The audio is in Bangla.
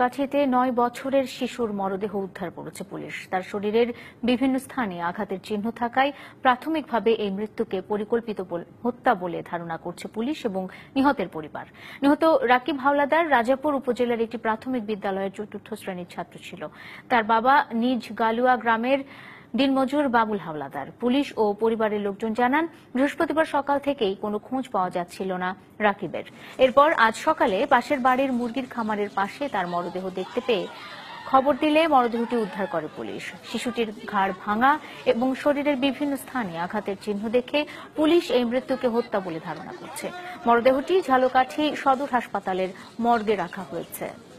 কাছিতে নয় বছরের শিশুর মরদেহ উদ্ধার করেছে পুলিশ তার শরীরের বিভিন্ন স্থানে আঘাতের চিহ্ন থাকায় প্রাথমিকভাবে এই মৃত্যুকে পরিকল্পিত হত্যা বলে ধারণা করছে পুলিশ এবং নিহতের পরিবার নিহত রাকিব হাওলাদার রাজাপুর উপজেলার একটি প্রাথমিক বিদ্যালয়ের চতুর্থ শ্রেণীর ছাত্র ছিল তার বাবা নিজ গালুয়া গ্রামের দিনমজুর বাবুল হাওলাদার পুলিশ ও পরিবারের লোকজন জানান বৃহস্পতিবার সকাল থেকেই কোনো খোঁজ পাওয়া যাচ্ছিল না রাকিবের এরপর আজ সকালে পাশের বাড়ির মুরগির খামারের পাশে তার মরদেহ দেখতে পেয়ে খবর দিলে মরদেহটি উদ্ধার করে পুলিশ শিশুটির ঘাড় ভাঙা এবং শরীরের বিভিন্ন স্থানে আঘাতের চিহ্ন দেখে পুলিশ এই মৃত্যুকে হত্যা বলে ধারণা করছে মরদেহটি ঝালকাঠি সদর হাসপাতালের মর্গে রাখা হয়েছে